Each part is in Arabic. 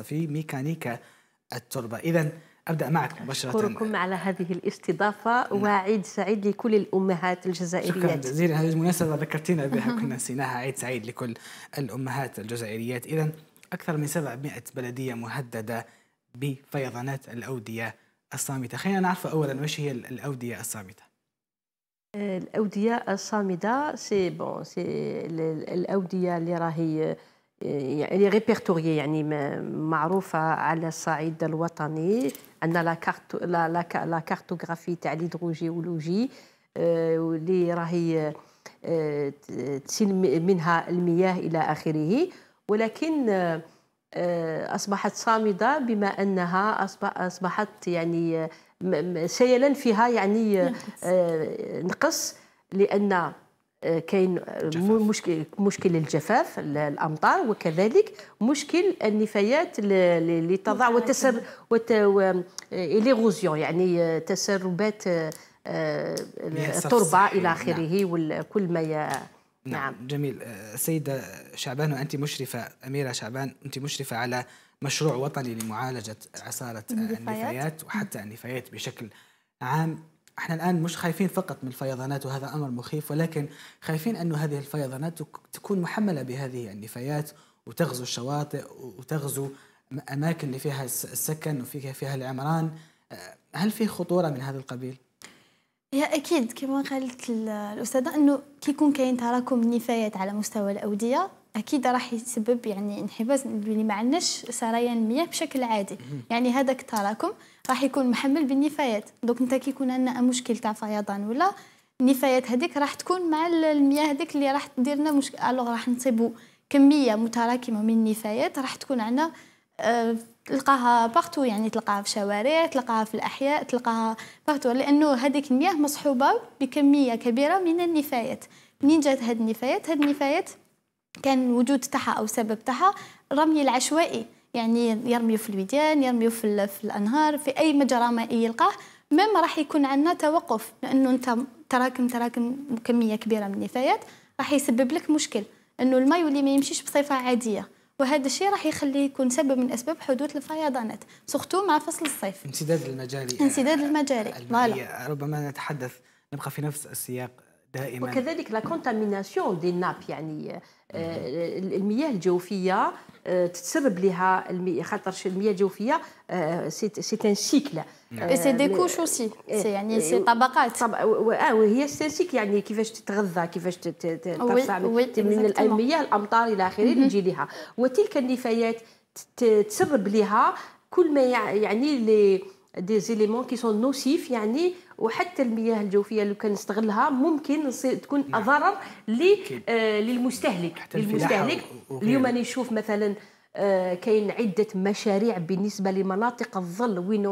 في ميكانيكا التربة إذا أبدأ معك مباشرة أشكركم على هذه الاستضافة وعيد سعيد لكل الأمهات الجزائريات شكرا جزيلا هذه المناسبة ذكرتينا بها كنا نسيناها عيد سعيد لكل الأمهات الجزائريات إذا أكثر من 700 بلدية مهددة بفيضانات الأودية الصامتة خلينا نعرف أولا وش هي الأودية الصامتة الأودية الصامدة سي بون سي الأودية اللي راهي يعني ريبرتوريي يعني معروفه على الصعيد الوطني ان لا كارت لا لا كارتوغرافي تاع الهيدروجيولوجي آه، اللي راهي آه، تسيل منها المياه الى اخره ولكن آه، اصبحت صامده بما انها اصبحت يعني سيلا فيها يعني نقص لان كاين مشكل مشكل الجفاف الامطار وكذلك مشكل النفايات اللي تضع وتسر وت... يعني تسربات التربه آه، الى اخره نعم. وكل ما ي... نعم. نعم جميل آه، سيدة شعبان وأنت مشرفة أميرة شعبان أنت مشرفة على مشروع وطني لمعالجة عصارة آه، النفايات وحتى النفايات بشكل عام احنا الان مش خايفين فقط من الفيضانات وهذا امر مخيف ولكن خايفين انه هذه الفيضانات تكون محمله بهذه النفايات وتغزو الشواطئ وتغزو اماكن اللي فيها السكن وفيها فيها العمران أه، هل في خطوره من هذا القبيل؟ هي اكيد كما قالت الاستاذه انه كيكون كاين تراكم نفايات على مستوى الاوديه اكيد راح يسبب يعني انحباس اللي ما عندناش سريان المياه بشكل عادي يعني هذاك التراكم راح يكون محمل بالنفايات دونك انت كيكون عندنا مشكل تاع فيضان ولا النفايات هذيك راح تكون مع المياه هذيك اللي راح تدير لنا مشكل الوغ راح نصيبوا كميه متراكمه من النفايات راح تكون عندنا أه تلقاها بارتو يعني تلقاها في شوارع تلقاها في الاحياء تلقاها بارتو لانه هذيك المياه مصحوبه بكميه كبيره من النفايات منين جات هذه النفايات هذه النفايات كان وجود تاعها او سبب تاعها الرمي العشوائي يعني يرمي في الوديان يرمي في, في الانهار في اي مجرى مائي يلقاه ميم راح يكون عندنا توقف لانه انت تراكم تراكم كميه كبيره من النفايات راح يسبب لك مشكل انه الماء يولي ما يمشيش بصفه عاديه وهذا الشيء راح يخليه يكون سبب من اسباب حدوث الفيضانات سختو مع فصل الصيف انسداد المجاري انسداد المجاري ربما نتحدث نبقى في نفس السياق دائما وكذلك لا كونتاميناسيون دي ناب يعني آه، المياه الجوفيه آه، تتسبب لها خاطر المياه الجوفيه سي ان سيكل سي دي كوش اوسي يعني سي آه، طبقات وهي سي سيكل يعني كيفاش تتغذى كيفاش ترفع من المياه الامطار الى اخره تجي لها وتلك النفايات تسبب لها كل ما يعني لي دي زيليمون كي سون نوسيف يعني وحتى المياه الجوفيه اللي كان نستغلها ممكن تكون نعم. ضرر آه، للمستهلك للمستهلك اليوم انا نشوف مثلا آه، كاين عده مشاريع بالنسبه لمناطق الظل وين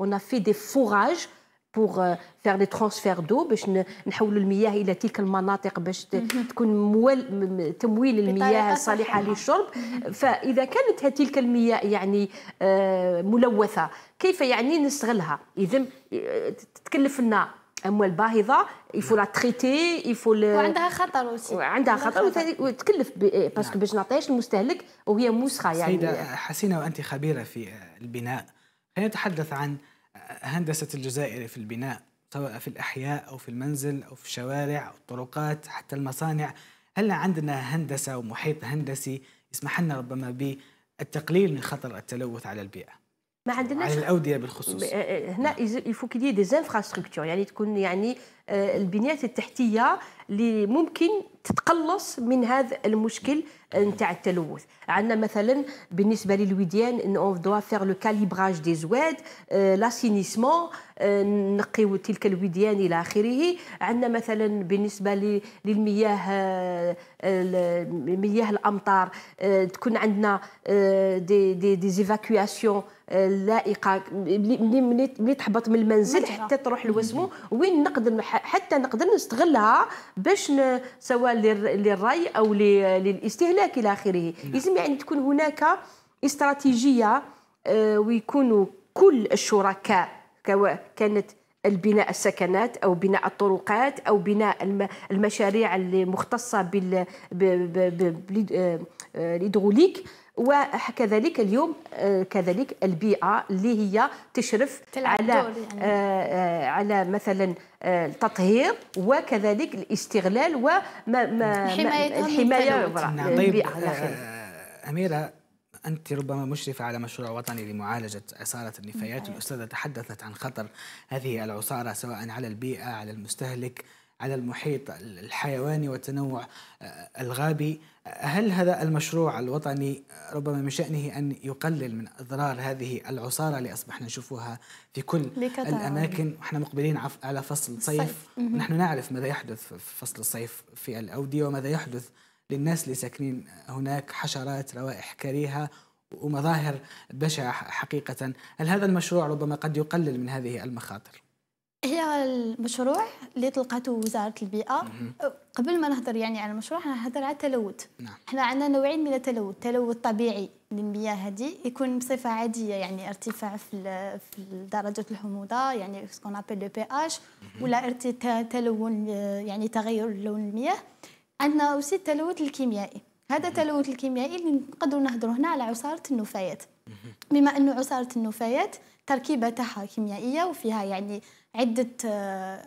اون في دي فوراج بوغ فيغ لي ترونسفير دو باش نحولوا المياه الى تلك المناطق باش تكون موال تمويل المياه صالحه للشرب فاذا كانت تلك المياه يعني آه، ملوثه كيف يعني نستغلها اذا آه، تكلفنا لنا اموال باهظه يفو لا تريتي يفو وعندها خطر اوسي وعندها خطر وتكلف باسكو آه، نعم. باش نعطيهاش المستهلك وهي موسخه يعني سيده حسينه وانت خبيره في البناء خلينا نتحدث عن هندسة الجزائر في البناء سواء في الأحياء أو في المنزل أو في الشوارع أو الطرقات حتى المصانع هل عندنا هندسة ومحيط هندسي يسمح لنا ربما بالتقليل من خطر التلوث على البيئة ما عندناش على الأودية بالخصوص آه، آه، هنا يفو كيدي دي زانفراستركتور يعني تكون يعني آه، البنيات التحتيه اللي ممكن تتقلص من هذا المشكل آه، نتاع التلوث عندنا مثلا بالنسبه للوديان ان اون دو فير لو كاليبراج دي زواد لاسينيسمون نقيو تلك الوديان الى اخره عندنا مثلا بالنسبه للمياه آه، مياه الامطار تكون عندنا دي دي دي زيفاكواسيون لائقه ملي تحبط من المنزل حتى تروح لوسمو وين نقدر حتى نقدر نستغلها باش سواء للري او للاستهلاك الى اخره نعم. لازم يعني تكون هناك استراتيجيه آه، ويكونوا كل الشركاء كانت البناء السكنات او بناء الطرقات او بناء المشاريع المختصه بال آه، آه، وكذلك اليوم آه، كذلك البيئه اللي هي تشرف على يعني. آه، آه، على مثلا التطهير وكذلك الاستغلال وما ما الحمايه نعم. طيب نعم. اميره أنت ربما مشرفة على مشروع وطني لمعالجة عصارة النفايات نعم. الأستاذة تحدثت عن خطر هذه العصارة سواء على البيئة على المستهلك على المحيط الحيواني والتنوع آه، الغابي هل هذا المشروع الوطني آه، ربما من شأنه أن يقلل من أضرار هذه العصارة اللي أصبحنا نشوفها في كل الأماكن ونحن مقبلين على فصل صيف نحن نعرف ماذا يحدث في فصل الصيف في الأودية وماذا يحدث للناس اللي ساكنين هناك حشرات روائح كريهة ومظاهر بشعة حقيقة هل هذا المشروع ربما قد يقلل من هذه المخاطر؟ هي المشروع اللي طلقته وزاره البيئه قبل ما نهضر يعني على المشروع نهضر على التلوث نعم. احنا عندنا نوعين من التلوث تلوث طبيعي للمياه هذه يكون بصفه عاديه يعني ارتفاع في في درجه الحموضه يعني سكون ابل لو بي اش ولا تلون يعني تغير لون المياه عندنا اوسي التلوث الكيميائي هذا التلوث الكيميائي اللي نقدروا نهضروا هنا على عصاره النفايات بما انه عصاره النفايات تركيبه تاعها كيميائيه وفيها يعني عده آه،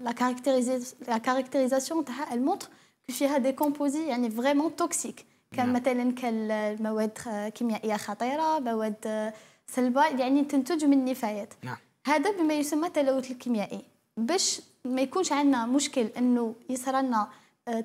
لا كاركتيريزاسيون تاعها المونتر فيها دي كومبوزي يعني فريمون توكسيك كان نعم. مثلا كالمواد آه، كيميائيه خطيره مواد سلبه آه، يعني تنتج من النفايات نعم. هذا بما يسمى التلوث الكيميائي باش ما يكونش عندنا مشكل انه يصير لنا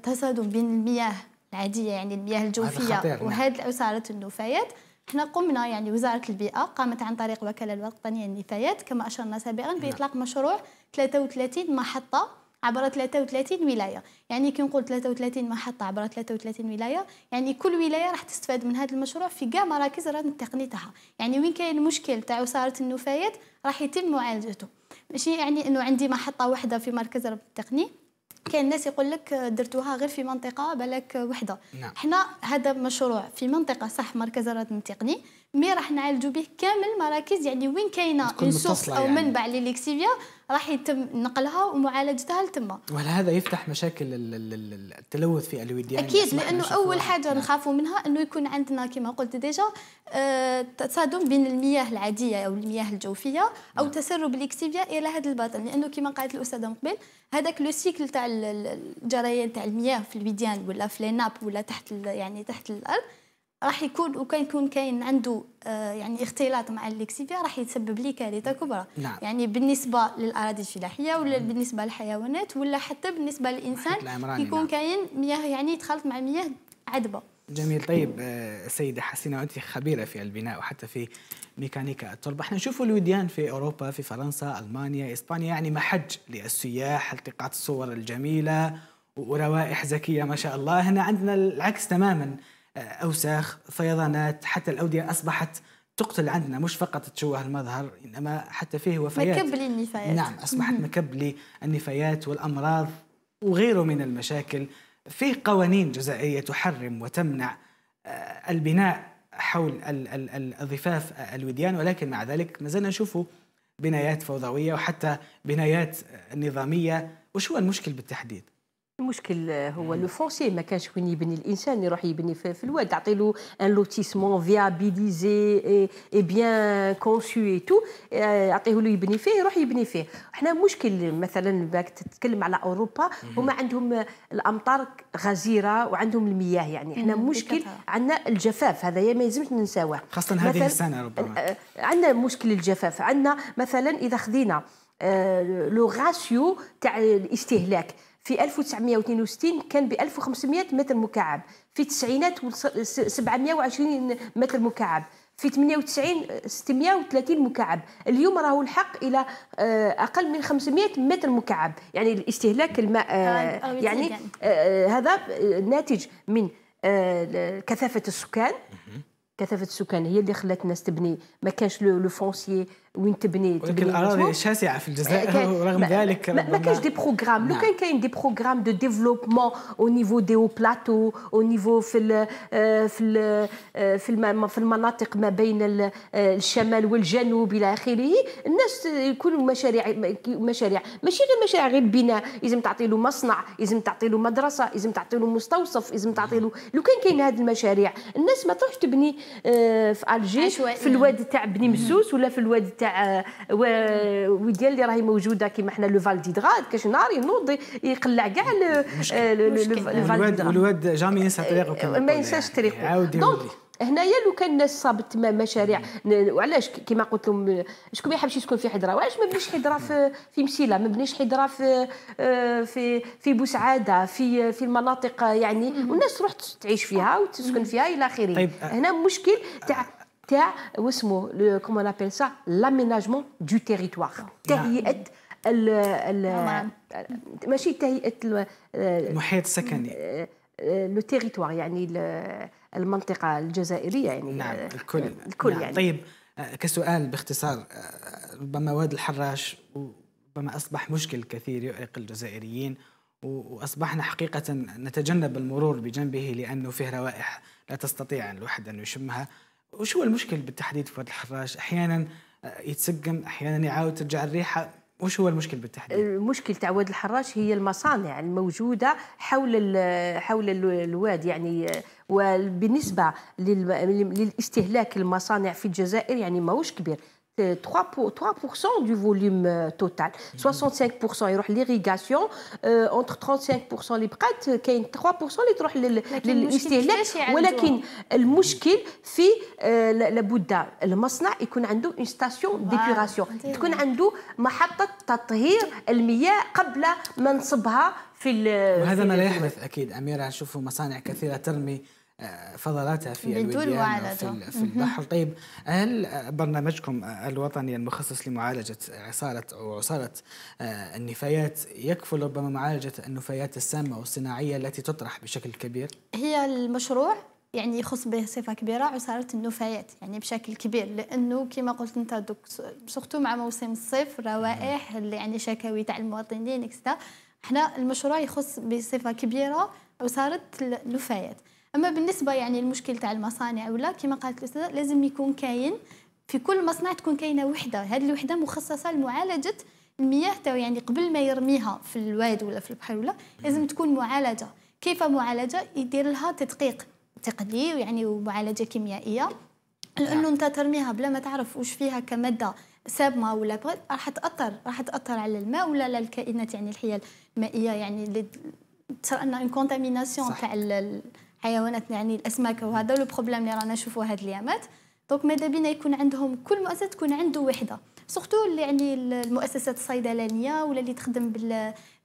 تصادم بين المياه العاديه يعني المياه الجوفيه نعم. وهذه اثاره النفايات احنا قمنا يعني وزاره البيئه قامت عن طريق وكاله الوطنيه للنفايات كما اشرنا سابقا نعم. باطلاق مشروع 33 محطه عبر 33 ولايه يعني كي نقول 33 محطه عبر 33 ولايه يعني كل ولايه راح تستفاد من هذا المشروع في كاع مراكز ران تقنيتها يعني وين كاين المشكل تاع وزاره النفايات راح يتم معالجته ماشي يعني انه عندي محطه واحده في مركز التقني كاين الناس يقول لك درتوها غير في منطقه بالك وحده نعم. حنا هذا مشروع في منطقه صح مركز الردم تقني مي راح نعالجوا به كامل المراكز يعني وين كاينه السوق او يعني. منبع لليكسيفيا راح يتم نقلها ومعالجتها لتما وهل هذا يفتح مشاكل التلوث في الوديان اكيد لانه اول نعم. حاجه نخافوا منها انه يكون عندنا كما قلت ديجا آه، تصادم بين المياه العاديه او المياه الجوفيه او نعم. تسرب الاكسيبيا الى هذا الباطن لانه كما قالت الاستاذه من قبل هذاك لو سيكل تاع الجريان تاع المياه في الوديان ولا في ليناب ولا تحت يعني تحت الارض راح يكون وكان يكون كاين عنده آه، يعني اختلاط مع الليكسيفيا راح يتسبب لي كارثه كبرى نعم. يعني بالنسبه للاراضي الفلاحيه ولا مم. بالنسبه للحيوانات ولا حتى بالنسبه للانسان يكون نعم. كاين مياه يعني تخلط مع مياه عذبه جميل طيب آه، سيدة حسينة وانت خبيرة في البناء وحتى في ميكانيكا التربة احنا نشوف الوديان في أوروبا في فرنسا ألمانيا إسبانيا يعني محج للسياح التقاط الصور الجميلة وروائح زكية ما شاء الله هنا عندنا العكس تماماً آه، أوساخ فيضانات حتى الأودية أصبحت تقتل عندنا مش فقط تشوه المظهر انما حتى فيه وفيات مكب للنفايات نعم اصبحت مكب للنفايات والامراض وغيره من المشاكل فيه قوانين جزائيه تحرم وتمنع آه، البناء حول الضفاف آه، الوديان ولكن مع ذلك ما زلنا نشوف بنايات فوضويه وحتى بنايات نظاميه وش هو المشكل بالتحديد؟ المشكل هو لو فونسي ما كانش وين يبني الانسان يروح يبني في الواد تعطي له ان لوتيسمون فيابيليزي اي بيان كونسيو اي تو يعطيه له يبني فيه يروح يبني فيه احنا مشكل مثلا باك تتكلم على اوروبا هما عندهم الامطار غزيره وعندهم المياه يعني احنا مشكل عندنا الجفاف هذا ما يلزمش ننساوه خاصه هذه السنه ربما آه، آه، عندنا مشكل الجفاف عندنا مثلا اذا خذينا آه، لو غاسيو تاع الاستهلاك في 1962 كان ب 1500 متر مكعب في التسعينات 720 متر مكعب في 98 630 مكعب اليوم راهو الحق الى آه، اقل من 500 متر مكعب يعني الاستهلاك الماء آه، طيب، آه، يعني هذا ناتج من كثافه السكان كثافه السكان هي اللي خلات الناس تبني ما كانش لو فونسيي وين تبني ولكن الاراضي شاسعه في الجزائر ورغم ذلك ما, ما كانش دي بروغرام لو كان نعم. كاين دي بروغرام دو ديفلوبمون او نيفو دي او بلاتو او نيفو في الـ آه، في الـ آه، في الم في المناطق ما بين آه، الشمال والجنوب الى اخره الناس يكونوا مشاريع مشاريع ماشي غير مشاريع غير بناء لازم تعطي له مصنع لازم تعطي له مدرسه لازم تعطي له مستوصف لازم تعطي له نعم. لو كان كاين هذه المشاريع الناس ما تروحش تبني في الجي في الواد تاع بني مسوس ولا في الواد تاع آه، آه، وديال اللي راهي موجوده كيما حنا لو فال ديدغاد كاش نهار ينوض يقلع كاع آه، الواد الواد جامي ينسى طريقه ما ينساش طريقه دونك هنايا لو كان الناس صابت مشاريع وعلاش كما قلت لهم شكون ما يحبش يسكن في حضره وعلاش ما بنيش حضره في في مسيله ما بنيش حضره في في في بوسعاده في في المناطق يعني والناس تروح تعيش فيها وتسكن فيها الى اخره طيب. هنا مشكل تاع تاع واسمه كومون نابل سا لاميناجمون دو تيريتوار تهيئه ال ال ماشي تهيئه المحيط السكني لو تيريتوار يعني المنطقه الجزائريه يعني نعم الكل الكل يعني طيب آه، كسؤال باختصار آه، ربما واد الحراش ربما اصبح مشكل كثير يؤرق الجزائريين واصبحنا حقيقه نتجنب المرور بجنبه لانه فيه روائح لا تستطيع الواحد ان يشمها وش هو المشكل بالتحديد فؤاد الحراش احيانا آه، يتسقم احيانا يعاود ترجع الريحه وش هو المشكل بالتحديد؟ المشكل تاع واد الحراش هي المصانع الموجوده حول حول الواد يعني آه، وبالنسبه للاستهلاك المصانع في الجزائر يعني ماهوش كبير 3, 3 du volume euh, total 65% يروح للإيريغاسيون أونتر 35% اللي بقات كاين 3% اللي تروح للاستهلاك ولكن المشكل في لابد المصنع يكون عنده اون ستاسيون ديبيغاسيون تكون عنده محطة تطهير المياه قبل ما نصبها في وهذا ما لا يحدث اكيد اميره نشوفوا مصانع كثيره ترمي فضلاتها في بدون معالجة في, في البحر طيب هل برنامجكم الوطني المخصص لمعالجة عصارة أو عصارة آه، النفايات يكفل ربما معالجة النفايات السامة والصناعية التي تطرح بشكل كبير؟ هي المشروع يعني يخص به صفة كبيرة عصارة النفايات يعني بشكل كبير لأنه كما قلت أنت دوك مع موسم الصيف روائح يعني شكاوي تاع المواطنين اكستا احنا المشروع يخص بصفة كبيرة عصارة النفايات اما بالنسبه يعني المشكل تاع المصانع ولا كما قالت الاستاذه لازم يكون كاين في كل مصنع تكون كاينه وحده هذه الوحده مخصصه لمعالجه المياه تاعو يعني قبل ما يرميها في الواد ولا في البحر ولا لازم تكون معالجه كيف معالجه يدير لها تدقيق تقني يعني ومعالجه كيميائيه لانه نعم. انت ترميها بلا ما تعرف واش فيها كماده سابمه ولا راح تاثر راح تاثر على الماء ولا على الكائنات يعني الحيه المائيه يعني اللي تصير ان كونتاميناسيون تاع حيوانات يعني الاسماك وهذا لو بروبليم اللي رانا نشوفوه هاد الايامات دونك ماذا بينا يكون عندهم كل مؤسسه تكون عنده وحده سورتو يعني المؤسسات الصيدلانيه ولا اللي تخدم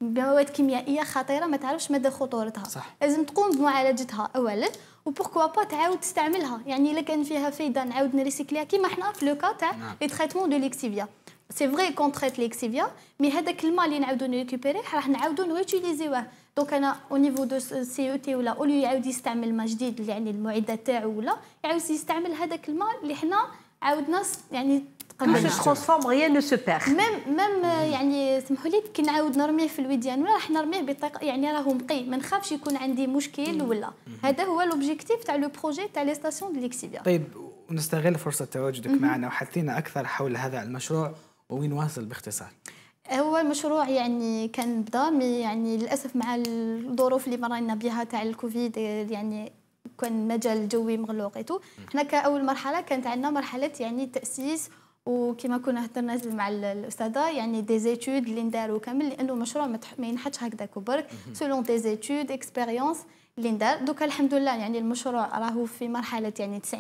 بمواد كيميائيه خطيره ما تعرفش مدى خطورتها صح. لازم تقوم بمعالجتها اولا وبوركوا با تعاود تستعملها يعني الا كان فيها فايده نعاود نريسيكليها كيما حنا في لو كا تاع نعم. لي تريتمون دو ليكسيفيا سي فري كونتريت ليكسيفيا مي هذاك الماء اللي نعاودو نريكوبيريه راح نعاودو نوتيليزيوه دونك انا او نيفو دو سي او تي ولا اولي يعاود يستعمل ما جديد يعني المعدات تاعو ولا يعاود يستعمل هذاك الماء اللي حنا عاودنا يعني تقبلنا باش ترانسفورم غيان نو سو بيغ ميم ميم يعني سمحوا لي كي نعاود نرميه في الويديان ولا راح نرميه بطريقه يعني راهو نقي ما نخافش يكون عندي مشكل ولا هذا هو لوبجيكتيف تاع لو بروجي تاع لي ستاسيون دو ليكسيبيا طيب ونستغل فرصه تواجدك معنا وحدثينا اكثر حول هذا المشروع وين واصل باختصار هو مشروع يعني كان بدا مي يعني للاسف مع الظروف اللي مرينا بها تاع الكوفيد يعني كان مجال جوي مغلوق ايتو حنا كاول مرحله كانت عندنا مرحله يعني تاسيس وكما كنا هضرنا مع الاستاذه يعني دي زيتود اللي ندارو كامل لانه مشروع ما ينحطش هكذا برك سولون دي زيتود اكسبيريونس اللي ندار دوكا الحمد لله يعني المشروع راهو في مرحله يعني 90%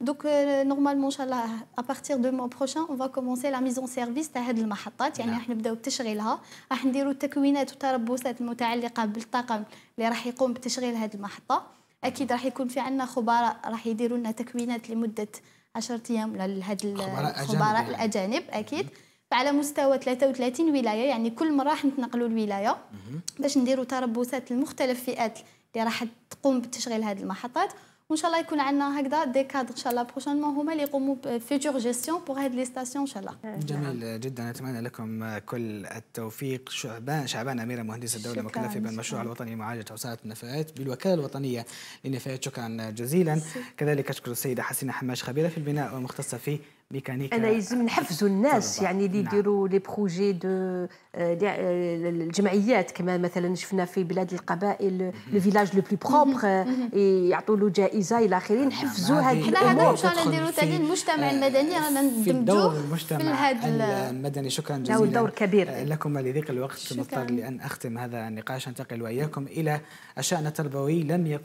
دوك نورمالمون ان شاء الله ا بارتير دو prochain, بروشان اون commencer كومونسي لا ميزون سيرفيس تاع هاد المحطات يعني راح نبداو بتشغيلها راح نديرو التكوينات والتربصات المتعلقه بالطاقم اللي راح يقوم بتشغيل هاد المحطه اكيد راح يكون في عندنا خبراء راح يديروا لنا تكوينات لمده 10 ايام لهاد الخبراء يعني. الاجانب اكيد فعلى مستوى 33 ولايه يعني كل مره راح نتنقلوا الولايه باش نديروا تربصات لمختلف فئات اللي راح تقوم بتشغيل هاد المحطات وان شاء الله يكون عندنا هكذا دي كادر ان شاء الله بروشانمون هما اللي يقوموا بفيتور جيستيون بوغ هاد لي ستاسيون ان شاء الله جميل جدا اتمنى لكم كل التوفيق شعبان شعبان اميره مهندسه الدوله مكلفه بالمشروع الوطني لمعالجه اوساط النفايات بالوكاله الوطنيه للنفايات شكرا جزيلا كذلك اشكر السيده حسينه حماش خبيره في البناء ومختصه في ميكانيكا انا euh, لازم نحفزوا الناس طلبة. يعني اللي نعم. يديروا نعم. لي بروجي دو الجمعيات كما مثلا شفنا في بلاد القبائل لو فيلاج لو بلو بروبر يعطوا له جائزه الى اخره نعم. نحفزوا هذه حنا هذا ان شاء الله نديروا تالي المجتمع آه، المدني رانا ندمجوا في المجتمع المدني شكرا جزيلا دور كبير آه، لكم لذيق الوقت مضطر لان اختم هذا النقاش انتقل واياكم الى الشان التربوي لم يكن